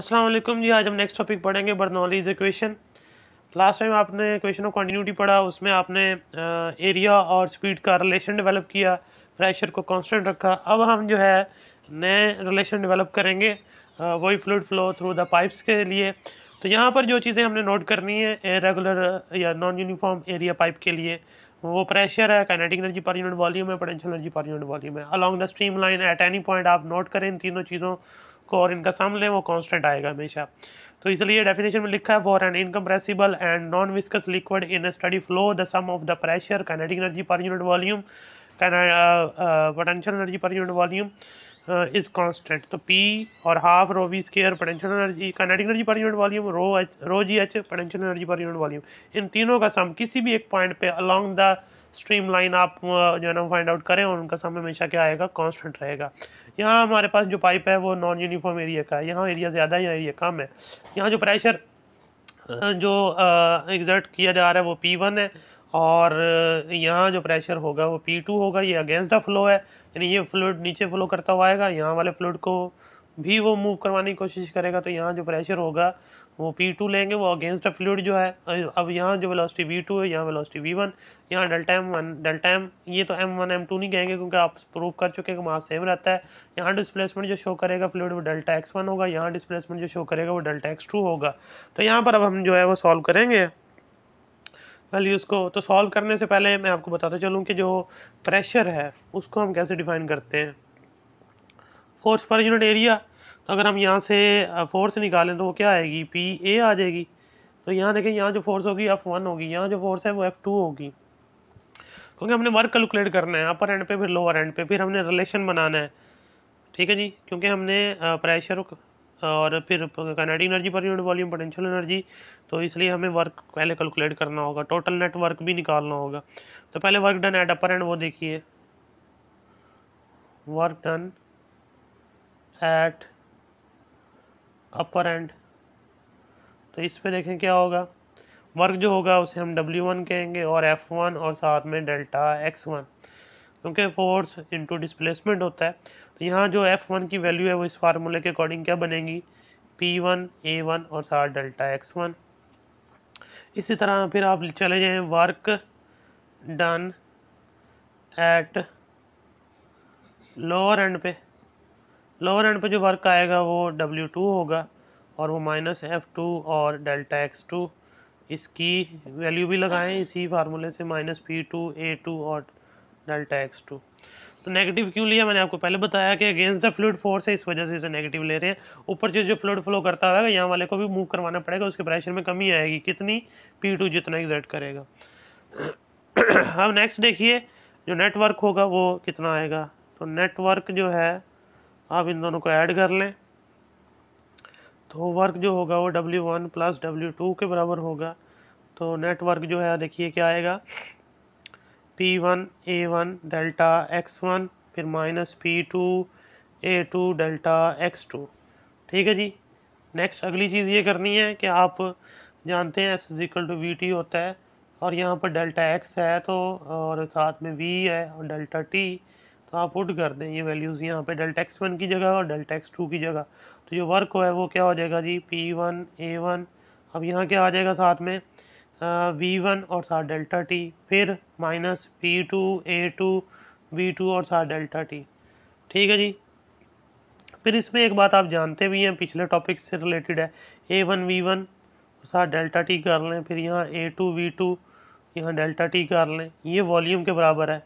अस्सलाम वालेकुम जी आज हम नेक्स्ट टॉपिक पढ़ेंगे बर्नौलीज इक्वेशन लास्ट टाइम आपने क्वेश्चन ऑफ कॉन्टीन्यूटी पढ़ा उसमें आपने एरिया और स्पीड का रिलेशन डेवलप किया प्रेशर को कांस्टेंट रखा अब हम जो है नए रिलेशन डेवलप करेंगे वही fluid flow through the pipes के लिए तो यहाँ पर जो चीज़ें हमने नोट करनी है रेगुलर या नॉन यूनिफॉर्म एरिया पाइप के लिए वो प्रेशर है kinetic energy per unit volume है potential energy per unit volume है along the stream line at any point आप नोट करें इन तीनों चीज़ों को और इनका सम लें वो कॉन्स्टेंट आएगा हमेशा तो इसलिए डेफिनेशन में लिखा है for an incompressible and non viscous liquid in steady flow the sum of the pressure kinetic energy per unit volume potential energy per unit volume is constant तो पी और half rho V square potential energy kinetic energy per unit volume rho H rho G H potential energy per unit volume इन तीनों का सम किसी भी एक point पे along the stream line आप जो है ना फाइंड आउट करें और उनका सम हमेशा क्या आएगा कांस्टेंट रहेगा यहाँ हमारे पास जो पाइप है वो नॉन यूनिफॉर्म एरिया का है यहाँ एरिया ज़्यादा है यहाँ एरिया कम है यहाँ जो प्रेशर जो एग्जर्ट किया जा रहा है वो पी वन है और यहाँ जो प्रेशर होगा वो पी टू होगा ये अगेंस्ट द फ्लो है यानी ये फ्लूड नीचे फ्लो करता हुआ आएगा यहाँ वाले फ्लूड को भी वो मूव करवाने की कोशिश करेगा तो यहाँ जो प्रेशर होगा वो पी टू लेंगे वो अगेंस्ट अ फ्लूड जो है अब यहाँ जो वेलोसिटी वी टू है यहाँ वेलोसिटी वी वन यहाँ delta M one delta M ये तो एम वन एम टू नहीं कहेंगे क्योंकि आप प्रूव कर चुके हैं कि मास सेम रहता है यहाँ डिस्प्लेसमेंट जो शो करेगा फ्लूड वो डेल्टा एक्स वन होगा यहाँ डिस्प्लेसमेंट जो शो करेगा वो डेल्टा एक्स टू होगा तो यहाँ पर अब हम जो है वो सॉल्व करेंगे वैल्यूज़ को तो सॉल्व करने से पहले मैं आपको बताता चलूँ कि जो प्रेशर है उसको हम कैसे डिफाइन करते हैं फोर्स पर यूनिट एरिया तो अगर हम यहाँ से फोर्स निकालें तो वो क्या आएगी पी ए आ जाएगी तो यहाँ देखें यहाँ जो फोर्स होगी एफ़ वन होगी यहाँ जो फोर्स है वो एफ़ टू होगी क्योंकि हमने वर्क कैलकुलेट करना है अपर एंड पे फिर लोअर एंड पे फिर हमने रिलेशन बनाना है ठीक है जी क्योंकि हमने प्रेशर और फिर kinetic energy per unit volume potential energy तो इसलिए हमें वर्क पहले कैलकुलेट करना होगा टोटल नेटवर्क भी निकालना होगा तो पहले work done at upper end वो देखिए work done at upper end तो इस पे देखें क्या होगा वर्क जो होगा उसे हम डब्ल्यू वन कहेंगे और एफ़ वन और साथ में डेल्टा एक्स वन क्योंकि फोर्स इंटू डिस्प्लेसमेंट होता है तो यहाँ जो एफ़ वन की वैल्यू है वो इस फार्मूले के अकॉर्डिंग क्या बनेगी पी वन ए वन और साथ डेल्टा एक्स वन इसी तरह फिर आप चले जाएँ work done at lower end पे लोअर एंड पे जो वर्क आएगा वो डब्ल्यू टू होगा और वो माइनस एफ़ टू और डेल्टा एक्स टू इसकी वैल्यू भी लगाएं इसी फार्मूले से minus P two A two और डेल्टा एक्स टू तो नेगेटिव क्यों लिया मैंने आपको पहले बताया कि अगेंस्ट द फ्लूड फोर्स है इस वजह से इसे नेगेटिव ले रहे हैं ऊपर जो जो फ्लूड फ्लो करता होगा यहाँ वाले को भी मूव करवाना पड़ेगा उसके प्रेशर में कमी आएगी कितनी पी टू जितना एग्जर्ट करेगा अब नेक्स्ट देखिए जो नेटवर्क होगा वो कितना आएगा तो नेटवर्क जो है आप इन दोनों को ऐड कर लें तो वर्क जो होगा वो W one plus W two के बराबर होगा तो नेटवर्क जो है देखिए क्या आएगा P one A one delta X one फिर minus P two A two delta X two ठीक है जी नेक्स्ट अगली चीज़ ये करनी है कि आप जानते हैं S equal to V T होता है और यहाँ पर डेल्टा एक्स है तो और साथ में वी है और डेल्टा टी तो आप पुट कर दें ये वैल्यूज़ यहाँ पे डेल्टा एक्स वन की जगह और डेल्टा एक्स टू की जगह तो जो वर्क है वो क्या हो जाएगा जी पी वन ए वन अब यहाँ क्या आ जाएगा साथ में वी वन और साथ डेल्टा टी फिर minus P two A two V two और साथ डेल्टा टी ठीक है जी फिर इसमें एक बात आप जानते भी हैं पिछले टॉपिक से रिलेटेड है ए वन वी वन साथ डेल्टा टी कर लें फिर यहाँ ए टू वी टू यहाँ डेल्टा टी कर लें ये वॉल्यूम के बराबर है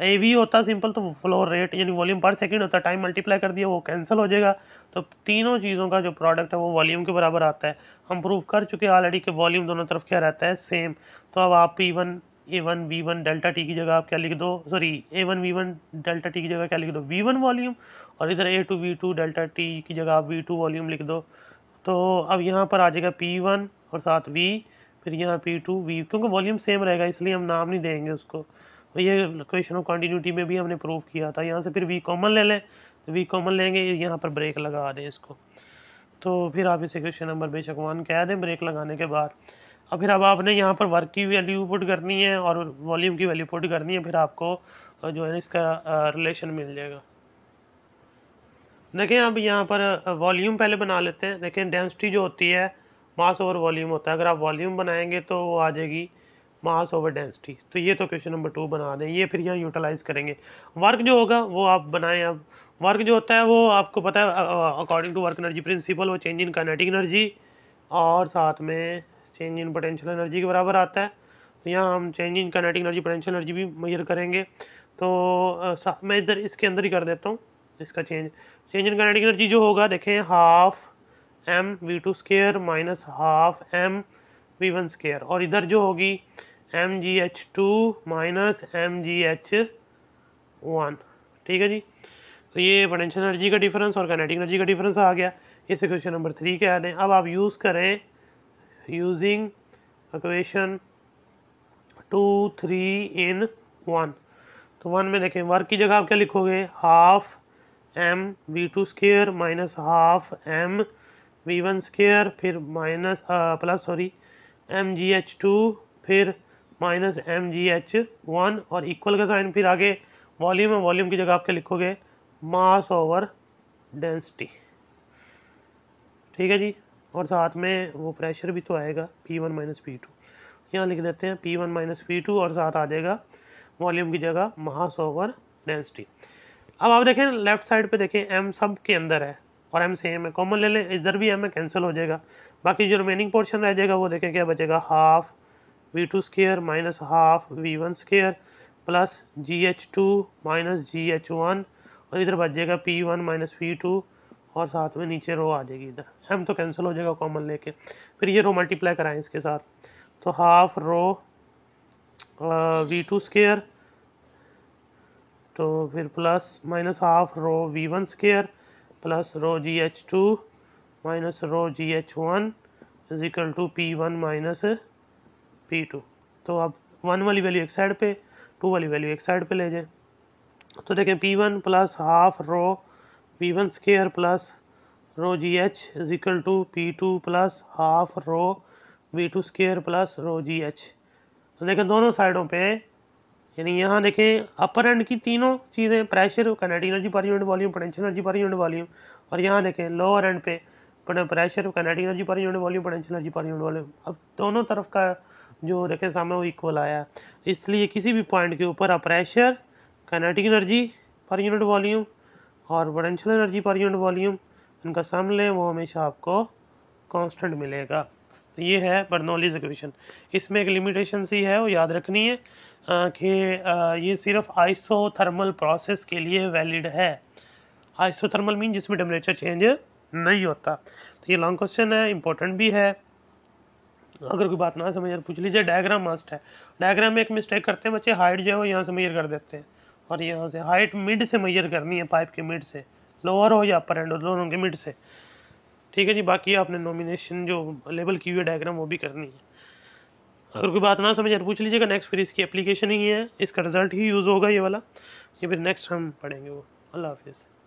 ए वी होता सिंपल तो फ्लो रेट यानी वॉल्यूम पर सेकंड होता टाइम मल्टीप्लाई कर दिया वो कैंसिल हो जाएगा तो तीनों चीज़ों का जो प्रोडक्ट है वो वॉल्यूम के बराबर आता है हम प्रूव कर चुके हैं ऑलरेडी कि वॉल्यूम दोनों तरफ क्या रहता है सेम तो अब आप P one A one V one delta T की जगह आप क्या लिख दो sorry A one V one delta T की जगह क्या लिख दो वी वन वॉल्यूम और इधर A two V two delta T की जगह आप वी टू वॉल्यूम लिख दो तो अब यहाँ पर आ जाएगा पी वन और साथ वी फिर यहाँ पी टू वी क्योंकि वॉल्यूम सेम रहेगा इसलिए हम नाम नहीं देंगे उसको तो ये क्वेश्चन ऑफ कॉन्टीन्यूटी में भी हमने प्रूव किया था यहाँ से फिर वी कॉमन ले लें वी तो कॉमन लेंगे यहाँ पर ब्रेक लगा दें इसको तो फिर आप इसे क्वेश्चन नंबर बेशक वन कह दें ब्रेक लगाने के बाद और फिर अब आपने यहाँ पर वर्क की वैल्यू पुट करनी है और वॉल्यूम की वैल्यू पुट करनी है फिर आपको जो है इसका रिलेशन मिल जाएगा देखें अब यहाँ पर वॉल्यूम पहले बना लेते हैं देखें डेंसिटी जो होती है मास ओवर वॉल्यूम होता है अगर आप वॉल्यूम बनाएंगे तो वो आ जाएगी मास ओवर डेंसिटी तो ये तो क्वेश्चन नंबर टू बना दें ये फिर यहाँ यूटिलाइज़ करेंगे वर्क जो होगा वो आप बनाएं अब वर्क जो होता है वो आपको पता है according to work energy principle वो चेंज इन काइनेटिक एनर्जी और साथ में चेंज इन पोटेंशियल एनर्जी के बराबर आता है तो यहाँ हम change in kinetic energy potential energy भी मेजर करेंगे तो मैं इधर इसके अंदर ही कर देता हूँ इसका change change in kinetic energy जो होगा देखें half M V two square minus half M V one square और इधर जो होगी M G H two minus M G H one ठीक है जी तो ये पोटेंशियल एनर्जी का डिफरेंस और कैनेटिक एनर्जी का डिफरेंस आ गया इसे क्वेश्चन नंबर थ्री के दें अब आप यूज़ करें using equation two three in one तो वन में देखें वर्क की जगह आप क्या लिखोगे half M V two square minus half M V one square फिर minus plus sorry M G H two फिर minus M G H one और इक्वल का साइन फिर आगे वॉल्यूम है वॉल्यूम की जगह आपके लिखोगे मास ओवर डेंसिटी ठीक है जी और साथ में वो प्रेशर भी तो आएगा P one minus P two यहाँ लिख देते हैं P one minus P two और साथ आ जाएगा वॉल्यूम की जगह मास ओवर डेंसिटी अब आप देखें लेफ्ट साइड पे देखें एम सब के अंदर है और एम सेम है कॉमन ले लें इधर भी एम है कैंसिल हो जाएगा बाकी जो रिमेनिंग पोर्शन रह जाएगा वो देखें क्या बचेगा half V two square minus half V one square plus G H two minus G H one और इधर बच जाएगा P one minus P two और साथ में नीचे रो आ जाएगी इधर एम तो कैंसिल हो जाएगा कॉमन लेके फिर ये रो मल्टीप्लाई कराएं इसके साथ तो half rho V two square तो फिर plus minus half rho V one square plus rho G H two minus rho G H one equal to P one minus P two तो आप one वाली value एक side पे to वाली value एक side पे ले जाएं तो देखें P one plus half rho P one square plus rho G H is equal to P two plus half rho V two square plus rho G H तो देखें दोनों साइडों पे यानी यहाँ देखें अपर एंड की तीनों चीज़ें pressure kinetic energy per unit volume potential energy per unit volume और यहाँ देखें लोअर एंड पे pressure kinetic energy per unit volume potential energy per unit volume अब दोनों तरफ का जो रखे सामने वो इक्वल आया इसलिए किसी भी पॉइंट के ऊपर आप pressure kinetic energy per unit volume और potential energy per unit volume इनका सम लें वो हमेशा आपको कांस्टेंट मिलेगा ये है बर्नौलीज इक्वेशन इसमें एक लिमिटेशन सी है वो याद रखनी है कि ये सिर्फ आइसोथर्मल प्रोसेस के लिए वैलिड है आइसोथर्मल मीन जिसमें टेम्परेचर चेंज नहीं होता तो ये लॉन्ग क्वेश्चन है इंपॉर्टेंट भी है अगर कोई बात ना समझ तो पूछ लीजिए डायग्राम मस्ट है डायग्राम में एक मिस्टेक करते हैं बच्चे हाइट जो है वो यहाँ से मैयर कर देते हैं और यहाँ से हाइट मिड से मैयर करनी है पाइप के मिड से लोअर हो या अपर एंड हो दोनों के मिड से ठीक है जी बाकी आपने नॉमिनेशन जो लेबल की हुई है डायग्राम वो भी करनी है अगर कोई बात ना समझ तो पूछ लीजिएगा नेक्स्ट फिर इसकी एप्लीकेशन ही है इसका रिजल्ट ही यूज़ होगा ये वाला ये फिर नेक्स्ट हम पढ़ेंगे वो अल्लाह हाफिज़